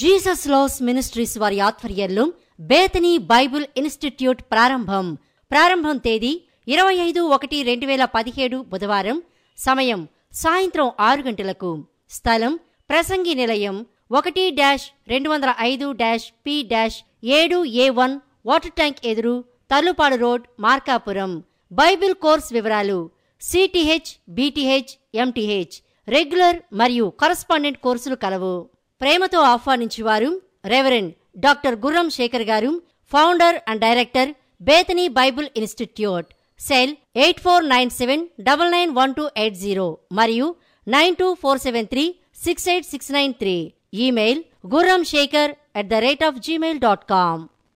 Jesus loss ministries వారి ఆధ్వర్యంలో Bethany Bible institute ప్రారంభం ప్రారంభం తేదీ ఇరవై ఐదు ఒకటి రెండు వేల పదిహేడు బుధవారం సమయం సాయంత్రం ఆరు గంటలకు స్థలం ప్రసంగి నిలయం ఒకటి డాష్ రెండు వందల ఐదు డాష్ పి డాష్ ఏడు ఏ వన్ వాటర్ ట్యాంక్ ఎదురు Tallupadu road Markapuram Bible course వివరాలు సిటిహెచ్ బీటీహెచ్ ఎంటీహెచ్ రెగ్యులర్ మరియు కరస్పాండెంట్ కోర్సులు కలవు ప్రేమతో ఆహ్వానించేవారు reverend doctor Gurram Shekhar garu founder and director Bethany Bible institute cell eight four nine seven double nine one two eight zero మరియు nine two four seven three six eight six nine three email Gurram Shekhar at the rate of Gmail dot com